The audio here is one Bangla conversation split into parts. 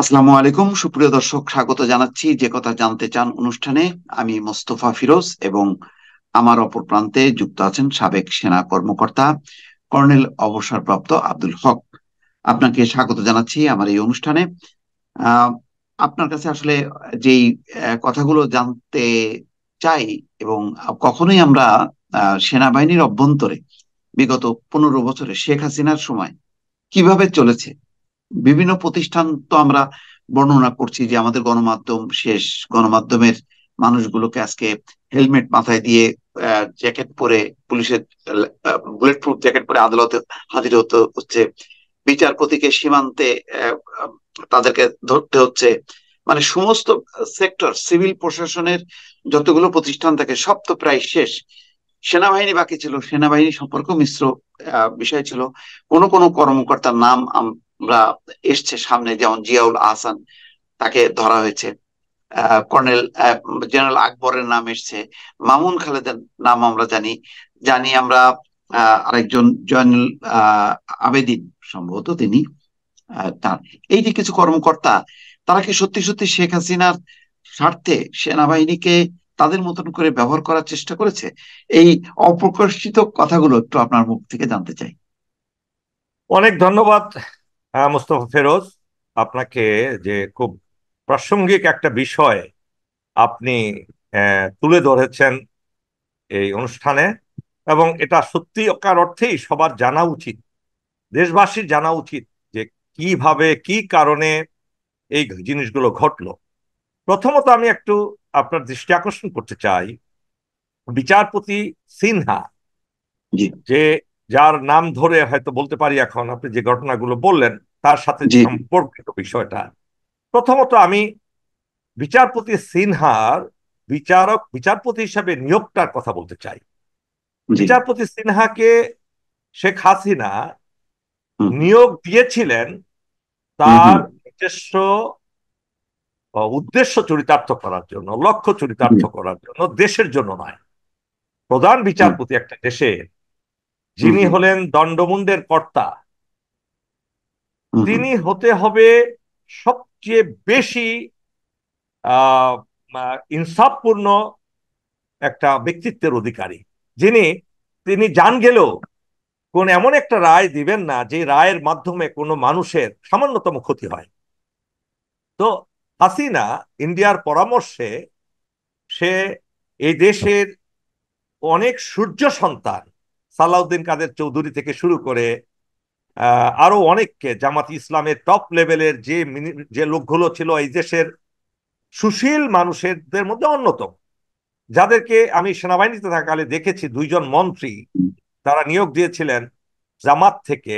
আসসালামু আলাইকুম সুপ্রিয় দর্শক স্বাগত জানাচ্ছি যে কথা জানতে চান অনুষ্ঠানে আমি মোস্তফা ফিরোজ এবং আমার অপর প্রান্তে যুক্ত আছেন সাবেক সেনা কর্মকর্তা কর্নেল অবসরপ্রাপ্ত আব্দুল হক আপনাকে স্বাগত জানাচ্ছি আমার এই অনুষ্ঠানে আপনার কাছে আসলে যেই কথাগুলো জানতে চাই এবং কখনোই আমরা সেনাবাহিনীর অভ্যন্তরে বিগত পনেরো বছরে শেখ হাসিনার সময় কিভাবে চলেছে বিভিন্ন প্রতিষ্ঠান তো আমরা বর্ণনা করছি যে আমাদের গণমাধ্যম শেষ গণমাধ্যমের মানুষগুলোকে আজকে হেলমেট মাথায় দিয়ে জ্যাকেট পরে পুলিশের বুলেট প্রুফ জ্যাকেট পরে আদালতে হাজির হতে হচ্ছে বিচারপতিকে সীমান্তে তাদেরকে ধরতে হচ্ছে মানে সমস্ত সেক্টর সিভিল প্রশাসনের যতগুলো প্রতিষ্ঠান থাকে সব তো প্রায় শেষ সেনাবাহিনী বাকি ছিল সেনাবাহিনী সম্পর্ক মিশ্র বিষয় ছিল কোনো কোনো কর্মকর্তার নাম এসছে সামনে যেমন জিয়াউল আহসান তাকে ধরা হয়েছে কর্নেল জেনারেল আকবরের নাম এসছে মামুন খালেদের নাম আমরা জানি জানি আমরা আরেকজন জয়নুল আবেদিন সম্ভবত তিনি তার এই যে কিছু কর্মকর্তা তারা কি সত্যি সত্যি শেখ হাসিনার স্বার্থে সেনাবাহিনীকে তাদের মতন করে ব্যবহার করার চেষ্টা করেছে এই অপ্রকাশিত কথাগুলো একটু আপনার মুখ থেকে জানতে চাই অনেক ধন্যবাদ হ্যাঁ মোস্তফা ফেরোজ আপনাকে যে খুব প্রাসঙ্গিক একটা বিষয় আপনি তুলে ধরেছেন এই অনুষ্ঠানে এবং এটা সত্যি কার অর্থেই সবার জানা উচিত দেশবাসীর জানা উচিত যে কিভাবে কি কারণে এই জিনিসগুলো ঘটল প্রথমত আমি একটু আপনার দৃষ্টি আকর্ষণ করতে চাই বিচারপতি সিনহা যে যার নাম ধরে হয়তো বলতে পারি এখন আপনি যে ঘটনাগুলো বললেন তার সাথে সম্পর্কিত বিষয়টা প্রথমত আমি বিচারপতি সিনহার বিচারক বিচারপতি হিসাবে নিয়োগটার কথা বলতে চাই বিচারপতি সিনহাকে শেখ হাসিনা নিয়োগ দিয়েছিলেন তার নিজস্ব উদ্দেশ্য চরিতার্থ করার জন্য লক্ষ্য চরিতার্থ করার জন্য দেশের জন্য নয় প্রধান বিচারপতি একটা দেশের যিনি হলেন দণ্ডমুণ্ডের কর্তা তিনি হতে হবে সবচেয়ে বেশি ইনসাফপূর্ণ একটা ব্যক্তিত্বের অধিকারী যিনি তিনি জান গেলেও কোন এমন একটা রায় দিবেন না যে রায়ের মাধ্যমে কোনো মানুষের সামান্যতম ক্ষতি হয় তো হাসিনা ইন্ডিয়ার পরামর্শে সে এই দেশের অনেক সূর্য সন্তান সালাউদ্দিন কাদের চৌধুরী থেকে শুরু করে আরো অনেককে জামাত ইসলামের টপ লেভেলের যে যে লোকগুলো ছিল এই দেশের সুশীল মানুষের মধ্যে অন্যতম যাদেরকে আমি সেনাবাহিনীতে থাকালে দেখেছি দুইজন মন্ত্রী তারা নিয়োগ দিয়েছিলেন জামাত থেকে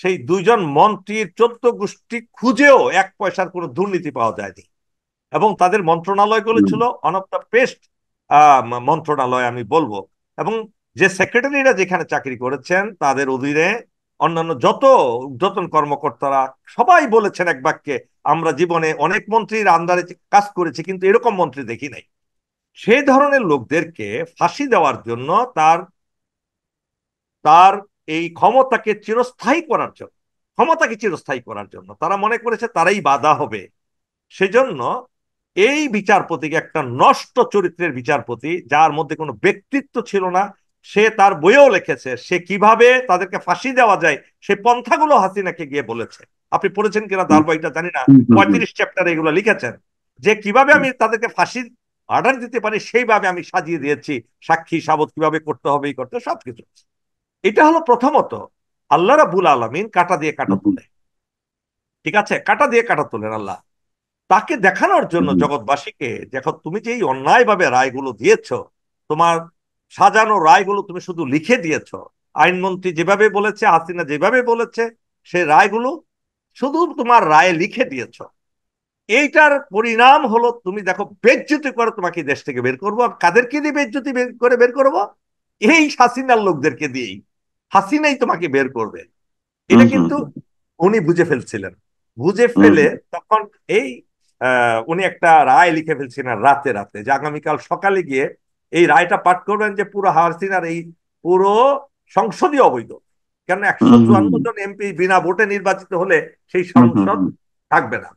সেই দুইজন মন্ত্রীর চোদ্দ গোষ্ঠী খুঁজেও এক পয়সার কোনো দুর্নীতি পাওয়া যায়নি এবং তাদের মন্ত্রণালয়গুলো ছিল অন অফ দ্য বেস্ট মন্ত্রণালয় আমি বলবো এবং যে সেক্রেটারিরা যেখানে চাকরি করেছেন তাদের অধীনে অন্যান্য যত উদ্যতন কর্মকর্তারা সবাই বলেছেন এক বাক্যে আমরা জীবনে অনেক মন্ত্রীর আন্দারে কাজ করেছি কিন্তু এরকম মন্ত্রী দেখি নাই সেই ধরনের লোকদেরকে ফাঁসি দেওয়ার জন্য তার তার এই ক্ষমতাকে চিরস্থায়ী করার জন্য ক্ষমতাকে চিরস্থায়ী করার জন্য তারা মনে করেছে তারাই বাধা হবে সেজন্য এই বিচারপতিকে একটা নষ্ট চরিত্রের বিচারপতি যার মধ্যে কোনো ব্যক্তিত্ব ছিল না সে তার বইয়েও লিখেছে সে কিভাবে তাদেরকে ফাঁসি দেওয়া যায় সে পন্থাগুলো হাসিনাকে গিয়ে বলেছে আপনি পড়েছেন কিনা তার বইটা জানি না পঁয়ত্রিশ চ্যাপ্টারে এগুলো লিখেছেন যে কিভাবে আমি তাদেরকে ফাঁসি অর্ডার দিতে পারি সেইভাবে আমি সাজিয়ে দিয়েছি সাক্ষী সাবত কিভাবে করতে হবে করতে সবকিছু এটা হলো প্রথমত আল্লাহ রাবুল আলমিন কাটা দিয়ে কাটা তোলে ঠিক আছে কাটা দিয়ে কাটা তোলেন আল্লাহ তাকে দেখানোর জন্য জগৎবাসীকে দেখো তুমি যে এই অন্যায়ভাবে রায়গুলো দিয়েছ তোমার সাজানো রায়গুলো তুমি শুধু লিখে দিয়েছ আইনমন্ত্রী যেভাবে বলেছে হাসিনা যেভাবে বলেছে সে রায়গুলো শুধু তোমার রায় লিখে দিয়েছ এইটার পরিণাম হলো তুমি দেখো বেজ্যুতি করে তোমাকে দেশ থেকে বের করবো কাদেরকে দিয়ে বেজ্জুতি করে বের করব এই হাসিনার লোকদেরকে দিয়েই হাসিনাই তোমাকে বের করবে এটা কিন্তু উনি বুঝে ফেলছিলেন বুঝে ফেলে তখন এই উনি একটা রায় লিখে ফেলছিলেন রাতে রাতে যে আগামীকাল সকালে গিয়ে এই রায়টা পাঠ করবেন যে পুরো হারসিনার এই পুরো সংসদীয় অবৈধ কেন একশো চুয়ান্ন জন এমপি বিনা ভোটে নির্বাচিত হলে সেই সংসদ থাকবে না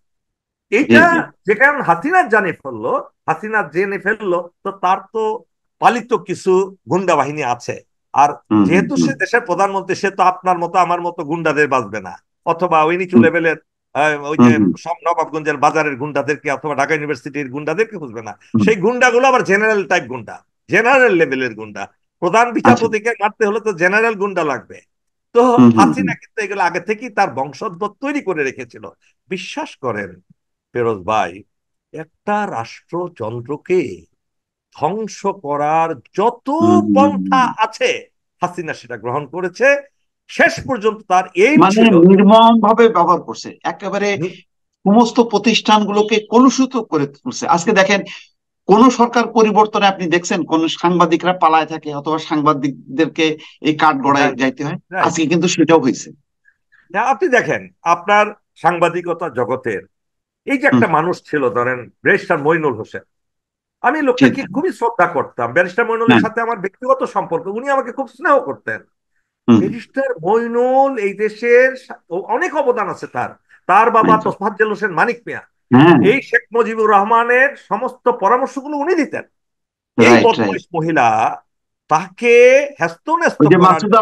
এইটা যে কারণ হাসিনা জানে ফেললো হাসিনা জেনে ফেললো তো তার তো পালিত কিছু গুন্ডা বাহিনী আছে আর যেহেতু সে দেশের প্রধানমন্ত্রী সে তো আপনার মতো আমার মতো গুন্ডাদের বাঁচবে না অথবা ওই নিচু লেভেলের হ্যাঁ, ওই যে সব নবাবগঞ্জের বাজারের গুন্ডাদেরকে অথবা ঢাকা ইউনিভার্সিটির গুন্ডাদেরকে খুঁজবে না সেই গুন্ডাগুলো আবার জেনারেল টাইপ গুন্ডা জেনারেল লেভেলের গুন্ডা প্রধান আচ্ছা। বিচারপতিকে মারতে হলে তো জেনারেল গুন্ডা লাগবে তো হাসিনা কিন্তু এগুলো আগে থেকেই তার বংশোদ্ভব তৈরি করে রেখেছিল বিশ্বাস করেন ফেরোজ ভাই একটা রাষ্ট্রযন্ত্রকে ধ্বংস করার যত পন্থা আছে হাসিনা সেটা গ্রহণ করেছে শেষ পর্যন্ত তার এই মানে নির্মম ভাবে ব্যবহার করছে একেবারে সমস্ত প্রতিষ্ঠানগুলোকে কলুষিত করে তুলছে আজকে দেখেন কোন সরকার পরিবর্তনে আপনি দেখছেন কোন সাংবাদিকরা পালায় থাকে অথবা সাংবাদিকদেরকে এই কাঠ গড়ায় যাইতে হয় আজকে কিন্তু সেটাও হয়েছে আপনি দেখেন আপনার সাংবাদিকতা জগতের এই যে একটা মানুষ ছিল ধরেন ব্যারিস্টার মইনুল হোসেন আমি লোকটাকে খুবই শ্রদ্ধা করতাম ব্যারিস্টার মইনুলের হ্যাঁ। সাথে আমার ব্যক্তিগত সম্পর্ক উনি আমাকে খুব স্নেহ করতেন মিনিস্টার মইনুল এই দেশের অনেক অবদান আছে তার তার বাবা আচ্ছা। তসফাজ্জেল হোসেন মানিক মিয়া হ্যাঁ। এই শেখ মুজিবুর রহমানের সমস্ত পরামর্শগুলো উনি দিতেন এই বদমাইশ মহিলা তাকে মাসুদা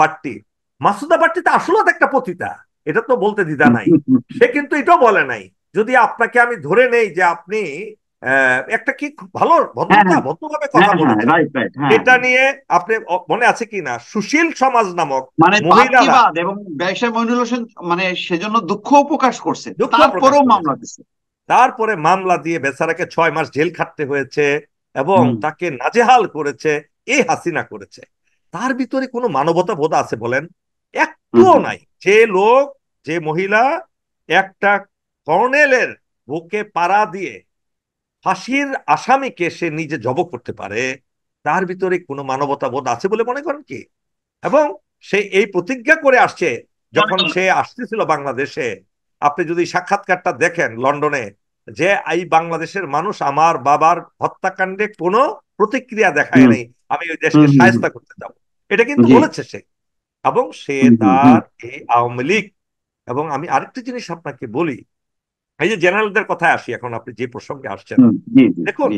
বাট্টি মাসুদা বাট্টি তো আসলে একটা পতিতা এটা তো বলতে দিদা নাই সে কিন্তু এটাও বলে নাই যদি আপনাকে আমি ধরে নেই যে আপনি একটা কি ভালো হ্যাঁ, হ্যাঁ। ভদ্রভাবে কথা হ্যাঁ, বলা এটা নিয়ে আপনি মনে আছে কি না সুশীল সমাজ নামক মানে এবং ব্যবসায় মইনুল হোসেন মানে সেজন্য দুঃখ প্রকাশ করছে তারপরেও মামলা দিছে তারপরে মামলা দিয়ে বেচারাকে ছয় মাস জেল খাটতে হয়েছে এবং তাকে নাজেহাল করেছে এই হাসিনা করেছে তার ভিতরে কোনো মানবতা বোধ আছে বলেন একটুও নাই যে লোক যে মহিলা একটা কর্নেলের বুকে পাড়া দিয়ে ফাঁসির আসামিকে সে নিজে জব করতে পারে তার ভিতরে কোনো মানবতা বোধ আছে বলে মনে করেন কি এবং সে এই প্রতিজ্ঞা করে আসছে যখন সে আসতেছিল বাংলাদেশে আপনি যদি সাক্ষাৎকারটা দেখেন লন্ডনে যে এই বাংলাদেশের মানুষ আমার বাবার হত্যাকাণ্ডে কোনো প্রতিক্রিয়া দেখায় আমি ওই দেশকে সাহায্য করতে যাব এটা কিন্তু বলেছে সে এবং সে তার এই আওয়ামী লীগ এবং আমি আরেকটি জিনিস আপনাকে বলি এই যে জেনারেলদের কথা আসি এখন আপনি যে প্রসঙ্গে আসছেন দেখুন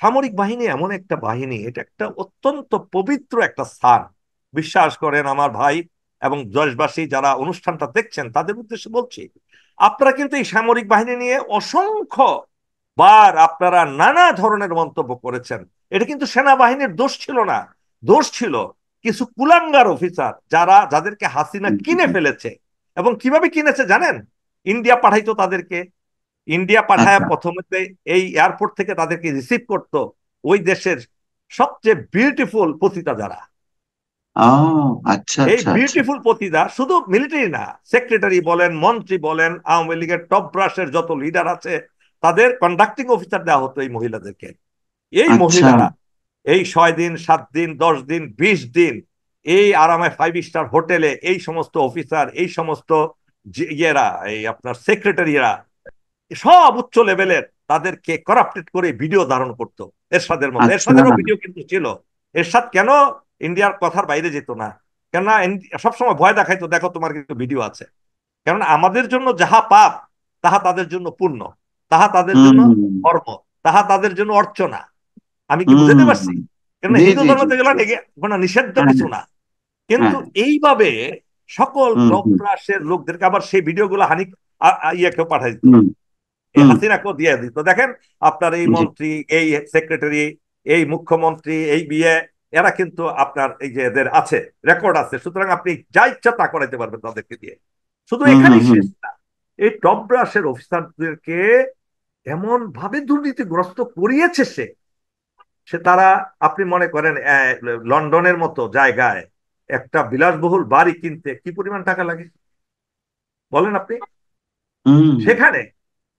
সামরিক বাহিনী এমন একটা বাহিনী এটা একটা অত্যন্ত পবিত্র একটা স্থান বিশ্বাস করেন আমার ভাই এবং দেশবাসী যারা অনুষ্ঠানটা দেখছেন তাদের উদ্দেশ্যে বলছি আপনারা কিন্তু এই সামরিক বাহিনী নিয়ে অসংখ্য বার আপনারা নানা ধরনের মন্তব্য করেছেন এটা কিন্তু সেনাবাহিনীর দোষ ছিল না দোষ ছিল কিছু কুলাঙ্গার অফিসার যারা যাদেরকে হাসিনা কিনে ফেলেছে এবং কিভাবে কিনেছে জানেন ইন্ডিয়া পাঠাইতো তাদেরকে ইন্ডিয়া পাঠায় আচ্ছা। প্রথমেতে এই এয়ারপোর্ট থেকে তাদেরকে রিসিভ করত ওই দেশের সবচেয়ে বিউটিফুল পতিতা যারা আচ্ছা, এই বিউটিফুল আচ্ছা, পতিতা শুধু মিলিটারি না সেক্রেটারি বলেন মন্ত্রী বলেন আওয়ামী লীগের টপ ব্রাশের যত লিডার আছে তাদের কন্ডাক্টিং অফিসার দেওয়া হতো এই মহিলাদেরকে এই মহিলারা এই ছয় দিন সাত দিন দশ দিন বিশ দিন এই আরামে ফাইভ স্টার হোটেলে এই সমস্ত অফিসার এই সমস্ত ইয়েরা এই আপনার সেক্রেটারিরা সব উচ্চ লেভেলের তাদেরকে করাপ্টেড করে ভিডিও ধারণ করতো এরশাদের মধ্যে আচ্ছা, এরশাদেরও ভিডিও কিন্তু ছিল এরশাদ কেন ইন্ডিয়ার কথার বাইরে যেত না কেননা সবসময় ভয় দেখাইতো দেখো তোমার কিন্তু ভিডিও আছে কারণ আমাদের জন্য যাহা পাপ তাহা তাদের জন্য পূর্ণ তাহা তাদের জন্য কর্ম তাহা তাদের জন্য অর্চনা আমি কি বুঝতে পারছি কেননা হিন্দু ধর্ম কোনো নিষেধ হ্যাঁ। কিছু না কিন্তু হ্যাঁ। এইভাবে সকল লোকদেরকে আবার সেই ভিডিও গুলো হানি ইয়ে কেউ পাঠাই হাসিনাকেও দিয়ে দিত দেখেন আপনার এই মন্ত্রী এই সেক্রেটারি এই মুখ্যমন্ত্রী এই বিয়ে এরা কিন্তু আপনার এই যে এদের আছে রেকর্ড আছে সুতরাং আপনি যা ইচ্ছা তা করাইতে পারবেন তাদেরকে দিয়ে শুধু এখানে শেষ না এই টপ ব্রাশের অফিসারদেরকে এমন ভাবে দুর্নীতিগ্রস্ত করিয়েছে সে সে তারা আপনি মনে করেন লন্ডনের মতো জায়গায় একটা বিলাসবহুল বাড়ি কিনতে কি পরিমাণ টাকা লাগে বলেন আপনি সেখানে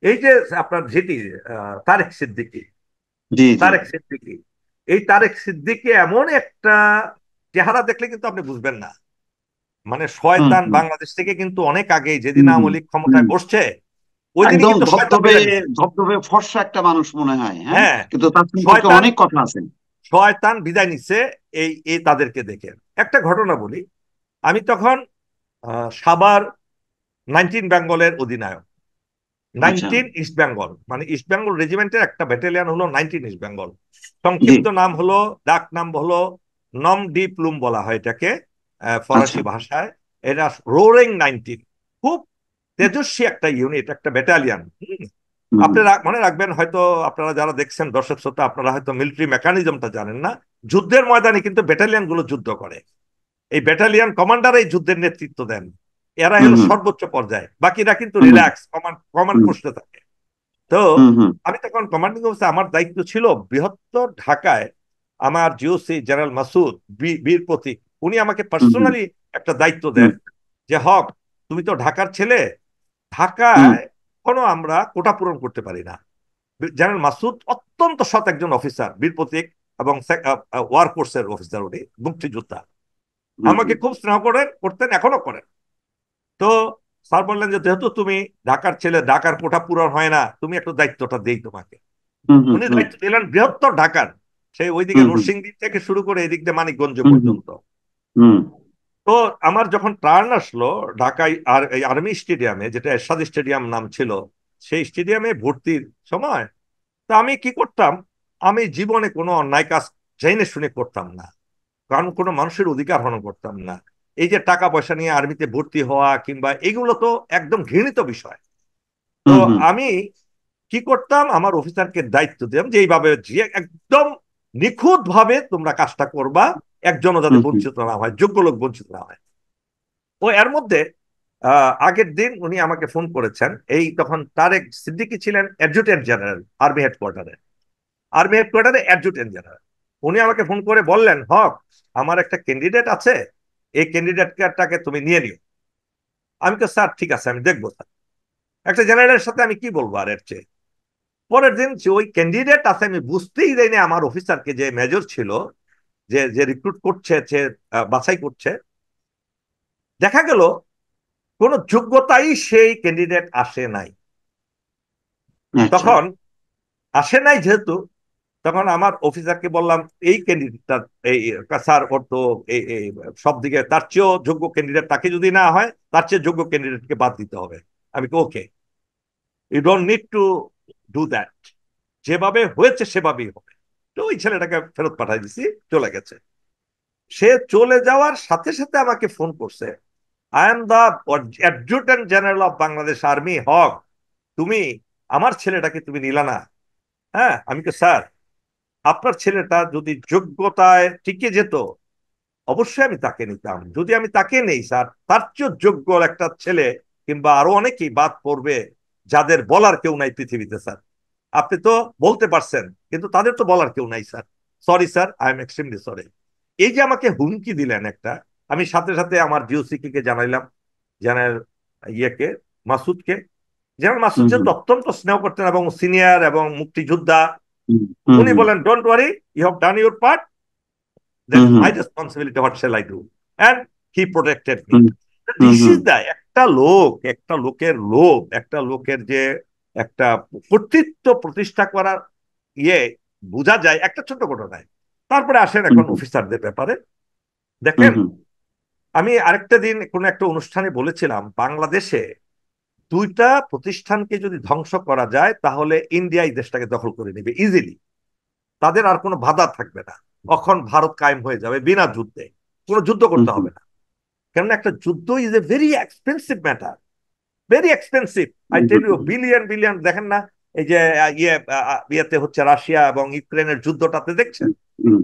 এই যে আপনার যেটি তারেক সিদ্দিকি তারেক সিদ্দিকি এই তারেক সিদ্দিকি এমন একটা চেহারা দেখলে কিন্তু আপনি বুঝবেন না মানে শয়তান বাংলাদেশ থেকে কিন্তু অনেক আগে যেদিন আওয়ামী ক্ষমতায় বসছে ফর্সা একটা মানুষ মনে হয় হ্যাঁ, হ্যাঁ। কিন্তু তার বিদায় নিচ্ছে এই এই তাদেরকে দেখে একটা ঘটনা বলি আমি তখন সাবার নাইনটিন বেঙ্গলের অধিনায়ক আচ্ছা। নাইনটিন ইস্ট বেঙ্গল মানে ইস্ট বেঙ্গল রেজিমেন্টের একটা ব্যাটালিয়ান হলো নাইনটিন ইস্ট বেঙ্গল সংক্ষিপ্ত নাম হলো ডাক নাম হলো নম ডি প্লুম বলা হয় এটাকে ফরাসি আচ্ছা। ভাষায় এটা রোরিং নাইনটিন খুব তেজস্বী একটা ইউনিট একটা ব্যাটালিয়ান আপনারা মনে রাখবেন হয়তো আপনারা যারা দেখছেন দর্শক শ্রোতা আপনারা হয়তো মিলিটারি মেকানিজমটা জানেন না যুদ্ধের ময়দানে কিন্তু ব্যাটালিয়ান গুলো যুদ্ধ করে এই ব্যাটালিয়ান কমান্ডার এই যুদ্ধের নেতৃত্ব দেন এরা হলো সর্বোচ্চ পর্যায়ে বাকিরা কিন্তু রিল্যাক্স কমান্ড কমান্ড পোস্টে থাকে তো আমি তখন কমান্ডিং অফিসে আমার দায়িত্ব ছিল বৃহত্তর ঢাকায় আমার জিওসি জেনারেল মাসুদ বীর প্রতীক উনি আমাকে পার্সোনালি একটা দায়িত্ব দেন যে হক তুমি তো ঢাকার ছেলে ঢাকায় কোনো আমরা কোটা পূরণ করতে পারি না জেনারেল মাসুদ অত্যন্ত সৎ একজন অফিসার বীর প্রতীক এবং ওয়ার ফোর্সের অফিসার উনি মুক্তিযোদ্ধা আমাকে খুব স্নেহ করেন করতেন এখনো করেন তো স্যার বললেন যে যেহেতু তুমি ঢাকার ছেলে ঢাকার কোঠা পূরণ হয় না তুমি একটু দায়িত্বটা দেই তোমাকে উনি দায়িত্ব দিলেন বৃহত্তর ঢাকার সেই ওইদিকে নরসিংদী থেকে শুরু করে এদিক দিয়ে মানিকগঞ্জ পর্যন্ত তো আমার যখন টার্ন আসলো ঢাকায় আর এই আর্মি স্টেডিয়ামে যেটা এরশাদ স্টেডিয়াম নাম ছিল সেই স্টেডিয়ামে ভর্তির সময় তা আমি কি করতাম আমি জীবনে কোনো অন্যায় কাজ জেনে শুনে করতাম না কারণ কোনো মানুষের অধিকার হরণ করতাম না এই যে টাকা পয়সা নিয়ে আর্মিতে ভর্তি হওয়া কিংবা এগুলো তো একদম ঘৃণিত বিষয় তো আমি কি করতাম আমার অফিসারকে দায়িত্ব দিলাম যে এইভাবে একদম নিখুঁত ভাবে তোমরা কাজটা করবা একজন যাতে বঞ্চিত না হয় যোগ্য লোক বঞ্চিত না হয় ও এর মধ্যে আগের দিন উনি আমাকে ফোন করেছেন এই তখন তারেক সিদ্দিকি ছিলেন অ্যাডজুটেন্ট জেনারেল আর্মি হেডকোয়ার্টারে আর্মি হেডকোয়ার্টারে অ্যাডজুটেন্ট জেনারেল উনি আমাকে ফোন করে বললেন হক আমার একটা ক্যান্ডিডেট আছে এই ক্যান্ডিডেটটাকে তুমি নিয়ে নিও আমি তো স্যার ঠিক আছে আমি দেখবো স্যার একটা জেনারেলের সাথে আমি কি বলবো আর এর চেয়ে পরের দিন ওই ক্যান্ডিডেট আছে আমি বুঝতেই দেয়নি আমার অফিসারকে যে মেজর ছিল যে যে রিক্রুট করছে যে বাছাই করছে দেখা গেল কোন যোগ্যতাই সেই ক্যান্ডিডেট আসে নাই আচ্ছা। তখন আসে নাই যেহেতু তখন আমার অফিসারকে বললাম এই ক্যান্ডিডেটটা এই স্যার ওর তো সব দিকে তার চেয়েও যোগ্য ক্যান্ডিডেট তাকে যদি না হয় তার চেয়ে যোগ্য ক্যান্ডিডেটকে বাদ দিতে হবে আমি okay you don't need to do that যেভাবে হয়েছে সেভাবেই হবে তো ওই ছেলেটাকে ফেরত পাঠাই দিছি চলে গেছে সে চলে যাওয়ার সাথে সাথে আমাকে ফোন করছে I am the adjutant general of Bangladesh army Haque তুমি আমার ছেলেটাকে তুমি নিলা না হ্যাঁ আমি তো স্যার আপনার ছেলেটা যদি যোগ্যতায় টিকে যেত অবশ্যই আমি তাকে নিতাম যদি আমি তাকে নেই স্যার তার চেয়ে যোগ্য একটা ছেলে কিংবা আরো অনেকেই বাদ পড়বে যাদের বলার কেউ নাই পৃথিবীতে স্যার আপনি তো বলতে পারছেন কিন্তু তাদের তো বলার কেউ নাই sir sorry sir I am extremely sorry এই যে আমাকে হুমকি দিলেন একটা আমি সাথে সাথে আমার ডিওসিকে কে জানাইলাম জেনারেল ইয়েকে মাসুদকে জেনারেল মাসুদ যেহেতু অত্যন্ত স্নেহ করতেন এবং সিনিয়র এবং মুক্তিযোদ্ধা উনি বলেন don't worry you have done your part then my responsibility what shall I do and he protected me this is the একটা লোক একটা লোকের লোভ একটা লোকের যে একটা কর্তৃত্ব প্রতিষ্ঠা করার ইয়ে বোঝা যায় একটা ছোট ঘটনায় তারপরে আসেন এখন অফিসারদের ব্যাপারে দেখেন আমি আরেকটা দিন কোন একটা অনুষ্ঠানে বলেছিলাম বাংলাদেশে দুইটা প্রতিষ্ঠানকে যদি ধ্বংস করা যায় তাহলে ইন্ডিয়া এই দেশটাকে দখল করে নেবে ইজিলি তাদের আর কোনো বাধা থাকবে না তখন ভারত কায়েম হয়ে যাবে বিনা যুদ্ধে কোনো যুদ্ধ করতে হবে না কেননা একটা যুদ্ধ is a very expensive matter very expensive I tell you billion billion দেখেন না এই যে ইয়ে ইয়েতে হচ্ছে রাশিয়া এবং ইউক্রেনের যুদ্ধটাতে দেখছেন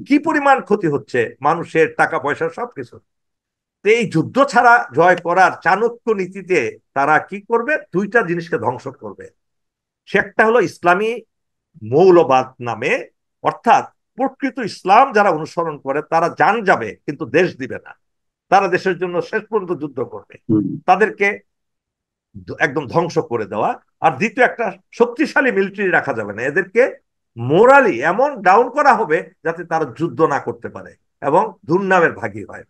কি পরিমাণ ক্ষতি হচ্ছে মানুষের টাকা পয়সা সবকিছু এই যুদ্ধ ছাড়া জয় করার চাণক্য নীতিতে তারা কি করবে দুইটা জিনিসকে ধ্বংস করবে সেটা হলো ইসলামী মৌলবাদ নামে অর্থাৎ প্রকৃত ইসলাম যারা অনুসরণ করে তারা যান যাবে কিন্তু দেশ দিবে না তারা দেশের জন্য শেষ পর্যন্ত যুদ্ধ করবে তাদেরকে একদম ধ্বংস করে দেওয়া আর দ্বিতীয় একটা শক্তিশালী মিলিটারি রাখা যাবে না এদেরকে মোরালি এমন ডাউন করা হবে যাতে তারা যুদ্ধ না করতে পারে এবং দুর্নামের ভাগী হয়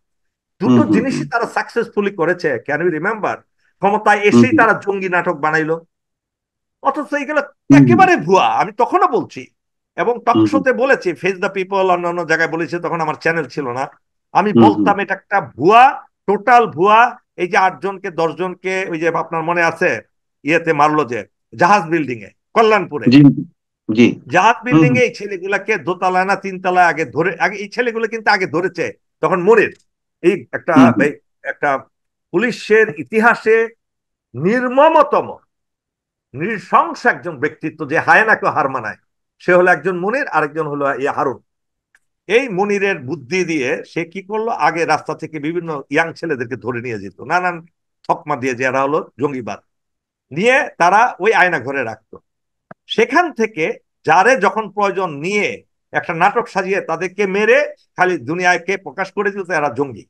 দুটো জিনিসই তারা সাকসেসফুলি করেছে ক্যান ইউ রিমেম্বার ক্ষমতায় এসেই তারা জঙ্গি নাটক বানাইলো অথচ এইগুলো একেবারে ভুয়া আমি তখনও বলছি এবং টকশোতে বলেছি ফেস দ্য পিপল অন্যান্য জায়গায় বলেছি তখন আমার চ্যানেল ছিল না আমি বলতাম এটা একটা ভুয়া টোটাল ভুয়া এই যে আটজনকে দশজনকে ওই যে আপনার মনে আছে ইয়েতে মারলো যে জাহাজ বিল্ডিং এ কল্যাণপুরে জাহাজ বিল্ডিং এ এই ছেলেগুলাকে দোতলায় না তিনতলায় আগে ধরে আগে এই ছেলেগুলো কিন্তু আগে ধরেছে তখন মরে এই একটা একটা পুলিশের ইতিহাসে নির্মমতম নৃশংস একজন ব্যক্তিত্ব যে হায়নাকে হার মানায় সে হলো একজন মনির আরেকজন হলো ইয়ে হারুন এই মুনিরের বুদ্ধি দিয়ে সে কি করলো আগে রাস্তা থেকে বিভিন্ন ইয়াং ছেলেদেরকে ধরে নিয়ে যেত নানান থকমা দিয়ে যারা হলো জঙ্গিবাদ নিয়ে তারা ওই আয়না ঘরে রাখতো সেখান থেকে যারে যখন প্রয়োজন নিয়ে একটা নাটক সাজিয়ে তাদেরকে মেরে খালি দুনিয়াকে প্রকাশ করে দিত এরা জঙ্গি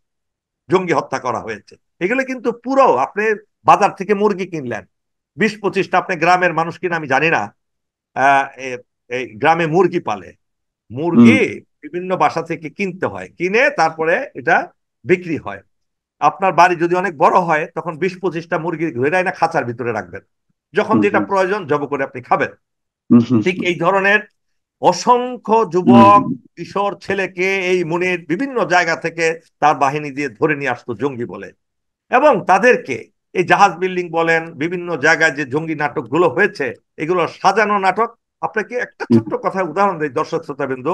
জঙ্গি হত্যা করা হয়েছে এগুলো কিন্তু পুরো আপনি বাজার থেকে মুরগি কিনলেন বিশ পঁচিশটা আপনি গ্রামের মানুষ কিনা আমি জানি না এই গ্রামে মুরগি পালে মুরগি বিভিন্ন বাসা থেকে কিনতে হয় কিনে তারপরে এটা বিক্রি হয় আপনার বাড়ি যদি অনেক বড় হয় তখন বিশ পঁচিশটা মুরগি ঘেরাই না খাঁচার ভিতরে রাখবেন যখন যেটা প্রয়োজন জব করে আপনি খাবেন ঠিক এই ধরনের অসংখ্য যুবক কিশোর ছেলেকে এই মুনির বিভিন্ন জায়গা থেকে তার বাহিনী দিয়ে ধরে নিয়ে আসতো জঙ্গি বলে এবং তাদেরকে এই জাহাজ বিল্ডিং বলেন বিভিন্ন জায়গায় যে জঙ্গি নাটকগুলো হয়েছে এগুলো সাজানো নাটক আপনাকে একটা ছোট্ট কথা উদাহরণ দিই দর্শক শ্রোতাবৃন্দ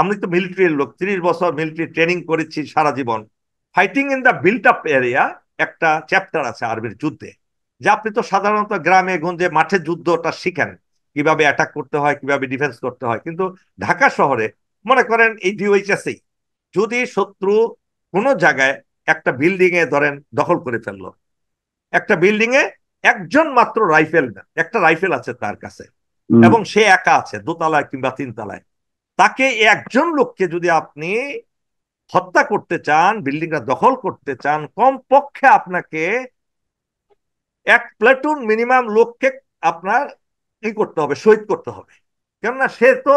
আমি তো মিলিটারির লোক তিরিশ বছর মিলিটারি ট্রেনিং করেছি সারা জীবন fighting in the built up area একটা চ্যাপ্টার আছে আর্মির যুদ্ধে যে আপনি তো সাধারণত গ্রামে গঞ্জে মাঠে যুদ্ধটা শিখেন কিভাবে অ্যাটাক করতে হয় কিভাবে ডিফেন্স করতে হয় কিন্তু ঢাকা শহরে মনে করেন এই ডিওএইচএসেই যদি শত্রু কোনো জায়গায় একটা বিল্ডিং এ ধরেন দখল করে ফেললো একটা বিল্ডিং এ একজন মাত্র রাইফেল একটা রাইফেল আছে তার কাছে এবং সে একা আছে দোতলায় কিংবা তিনতলায় তাকে একজন লোককে যদি আপনি হত্যা করতে চান বিল্ডিংটা দখল করতে চান কমপক্ষে আপনাকে এক প্লাটুন মিনিমাম লোককে আপনার কি করতে হবে শহীদ করতে হবে কেননা সে তো